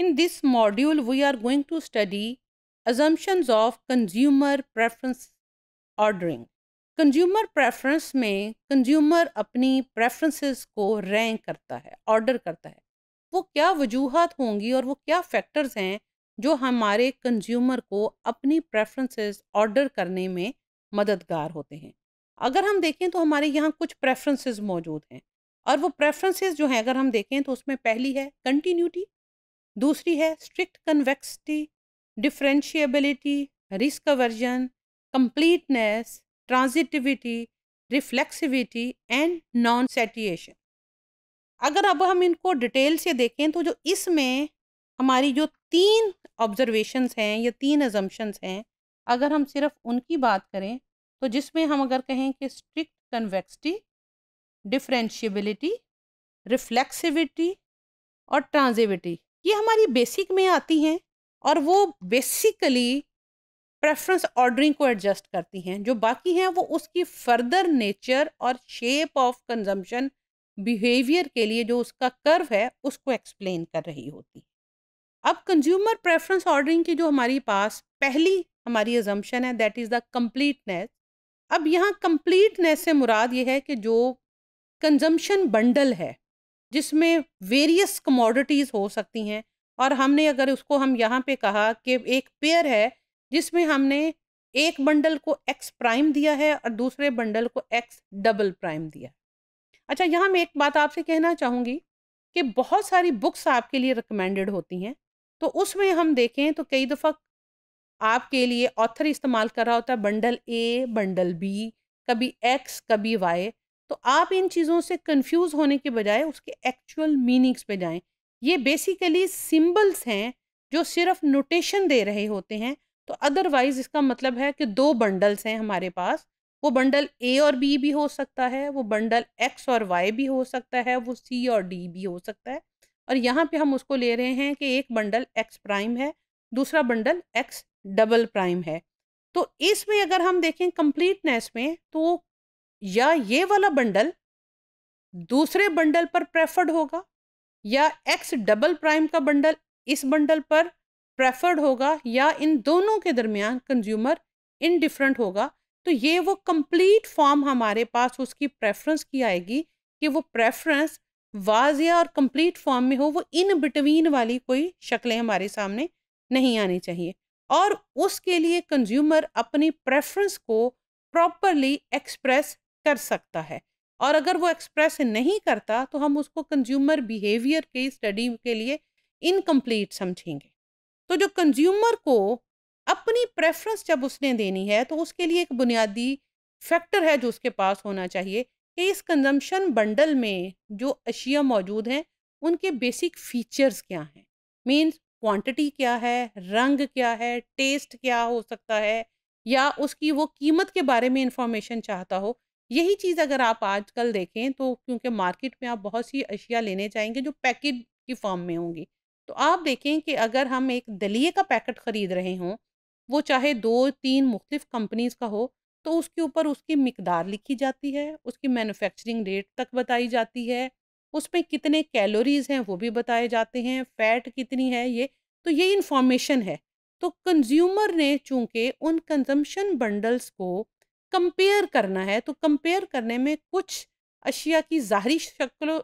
in this module we are going to study assumptions of consumer preference ordering consumer preference में consumer अपनी preferences को rank करता है order करता है वो क्या वजूहत होंगी और वो क्या फैक्टर्स हैं जो हमारे कंज्यूमर को अपनी प्रेफरेंसेस ऑर्डर करने में मददगार होते हैं अगर हम देखें तो हमारे यहाँ कुछ प्रेफरेंसेस मौजूद हैं और वो प्रेफरेंसेस जो हैं अगर हम देखें तो उसमें पहली है कंटिन्यूटी दूसरी है strict convexity differentiability risk aversion completeness transitivity reflexivity and non satiation अगर अब हम इनको डिटेल से देखें तो जो इसमें हमारी जो तीन ऑब्जर्वेशंस हैं या तीन एजम्पन्स हैं अगर हम सिर्फ उनकी बात करें तो जिसमें हम अगर कहें कि स्ट्रिक्ट कन्वेक्सिटी डिफ्रेंशियबिलिटी रिफ्लेक्सिविटी और ट्रांजिविटी ये हमारी बेसिक में आती हैं और वो बेसिकली प्रेफरेंस ऑर्डरिंग को एडजस्ट करती हैं जो बाकी हैं वो उसकी फर्दर नेचर और शेप ऑफ कंजम्पशन बिहेवियर के लिए जो उसका कर्व है उसको एक्सप्लेन कर रही होती है अब कंज्यूमर प्रेफरेंस ऑर्डरिंग की जो हमारी पास पहली हमारी एजम्पन है दैट इज़ द कम्प्लीटनेस अब यहाँ कम्प्लीटनेस से मुराद ये है कि जो कंजम्पशन बंडल है जिसमें वेरियस कमोडिटीज़ हो सकती हैं और हमने अगर उसको हम यहाँ पे कहा कि एक पेयर है जिसमें हमने एक बंडल को एक्स प्राइम दिया है और दूसरे बंडल को एक्स डबल प्राइम दिया अच्छा यहाँ मैं एक बात आपसे कहना चाहूँगी कि बहुत सारी बुक्स आपके लिए रिकमेंडेड होती हैं तो उसमें हम देखें तो कई दफ़ा आपके लिए ऑथर इस्तेमाल कर रहा होता है बंडल ए बंडल बी कभी एक्स कभी वाई तो आप इन चीज़ों से कंफ्यूज होने के बजाय उसके एक्चुअल मीनिंग्स पे जाएं ये बेसिकली सिम्बल्स हैं जो सिर्फ नोटेशन दे रहे होते हैं तो अदरवाइज़ इसका मतलब है कि दो बंडल्स हैं हमारे पास वो बंडल ए और बी भी हो सकता है वो बंडल एक्स और वाई भी हो सकता है वो सी और डी भी हो सकता है और यहाँ पे हम उसको ले रहे हैं कि एक बंडल एक्स प्राइम है दूसरा बंडल एक्स डबल प्राइम है तो इसमें अगर हम देखें कंप्लीटनेस में तो या ये वाला बंडल दूसरे बंडल पर प्रेफर्ड होगा या एक्स डबल प्राइम का बंडल इस बंडल पर प्रेफर्ड होगा या इन दोनों के दरमियान कंज्यूमर इनडिफरेंट होगा तो ये वो कंप्लीट फॉर्म हमारे पास उसकी प्रेफरेंस की आएगी कि वो प्रेफरेंस वाजिया और कंप्लीट फॉर्म में हो वो इन बिटवीन वाली कोई शक्लें हमारे सामने नहीं आनी चाहिए और उसके लिए कंज्यूमर अपनी प्रेफरेंस को प्रॉपरली एक्सप्रेस कर सकता है और अगर वो एक्सप्रेस नहीं करता तो हम उसको कंज्यूमर बिहेवियर की स्टडी के लिए इनकम्प्लीट समझेंगे तो जो कंज्यूमर को अपनी प्रेफरेंस जब उसने देनी है तो उसके लिए एक बुनियादी फैक्टर है जो उसके पास होना चाहिए कि इस कंजम्पशन बंडल में जो अशिया मौजूद हैं उनके बेसिक फीचर्स क्या हैं मीन्स क्वांटिटी क्या है रंग क्या है टेस्ट क्या हो सकता है या उसकी वो कीमत के बारे में इंफॉर्मेशन चाहता हो यही चीज़ अगर आप आजकल देखें तो क्योंकि मार्केट में आप बहुत सी अशिया लेने जाएंगे जो पैकेट की फॉर्म में होंगी तो आप देखें कि अगर हम एक दलिए का पैकेट ख़रीद रहे हों वो चाहे दो तीन मुख्तफ कंपनीज़ का हो तो उसके ऊपर उसकी मकदार लिखी जाती है उसकी मैनुफेक्चरिंग रेट तक बताई जाती है उसमें कितने कैलोरीज हैं वो भी बताए जाते हैं फैट कितनी है ये तो ये इन्फॉर्मेशन है तो कंज्यूमर ने चूंकि उन कंजम्पशन बंडल्स को कंपेयर करना है तो कंपेयर करने में कुछ अशिया की ज़ाहरी शक्ल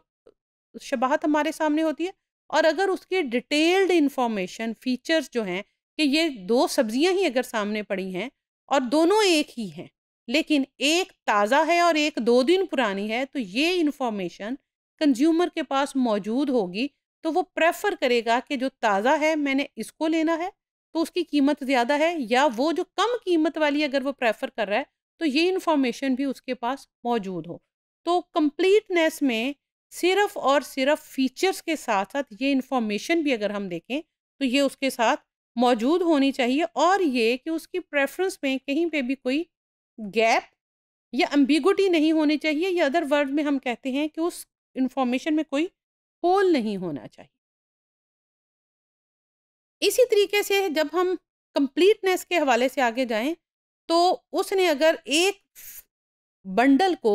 शबाहत हमारे सामने होती है और अगर उसके डिटेल्ड इंफॉर्मेशन फीचर्स जो हैं कि ये दो सब्जियां ही अगर सामने पड़ी हैं और दोनों एक ही हैं लेकिन एक ताज़ा है और एक दो दिन पुरानी है तो ये इन्फॉर्मेशन कंज्यूमर के पास मौजूद होगी तो वो प्रेफर करेगा कि जो ताज़ा है मैंने इसको लेना है तो उसकी कीमत ज़्यादा है या वो जो कम कीमत वाली अगर वो प्रेफर कर रहा है तो ये इन्फॉर्मेशन भी उसके पास मौजूद हो तो कंप्लीटनेस में सिर्फ और सिर्फ फीचर्स के साथ साथ ये इन्फॉर्मेशन भी अगर हम देखें तो ये उसके साथ मौजूद होनी चाहिए और ये कि उसकी प्रेफरेंस में कहीं पे भी कोई गैप या अम्बिगुटी नहीं होनी चाहिए या अदर वर्ड में हम कहते हैं कि उस इंफॉर्मेशन में कोई होल नहीं होना चाहिए इसी तरीके से जब हम कंप्लीटनेस के हवाले से आगे जाएं तो उसने अगर एक बंडल को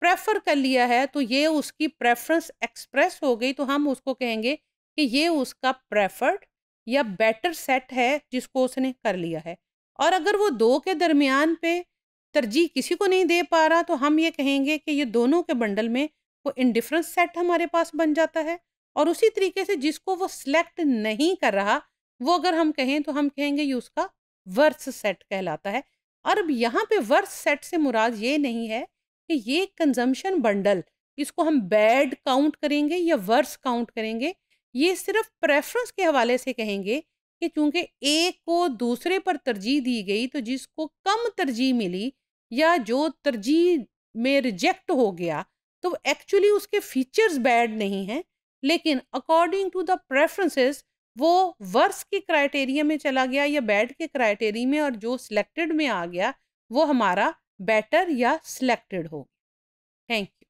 प्रेफर कर लिया है तो ये उसकी प्रेफरेंस एक्सप्रेस हो गई तो हम उसको कहेंगे कि ये उसका प्रेफर्ड या बेटर सेट है जिसको उसने कर लिया है और अगर वो दो के दरमियान पे तरजीह किसी को नहीं दे पा रहा तो हम ये कहेंगे कि ये दोनों के बंडल में वो इनडिफरेंस सेट हमारे पास बन जाता है और उसी तरीके से जिसको वो सिलेक्ट नहीं कर रहा वो अगर हम कहें तो हम कहेंगे ये उसका वर्स सेट कहलाता है और अब यहाँ पे वर्स सेट से मुराद ये नहीं है कि ये कंजम्पशन बंडल इसको हम बैड काउंट करेंगे या वर्स काउंट करेंगे ये सिर्फ प्रेफरेंस के हवाले से कहेंगे कि चूंकि एक को दूसरे पर तरजीह दी गई तो जिसको कम तरजीह मिली या जो तरजीह में रिजेक्ट हो गया तो एक्चुअली उसके फीचर्स बैड नहीं हैं लेकिन अकॉर्डिंग टू द प्रेफरेंसेस वो वर्स के क्राइटेरिया में चला गया या बैड के क्राइटेरिया में और जो सिलेक्टेड में आ गया वो हमारा बेटर या सिलेक्टेड हो थैंक यू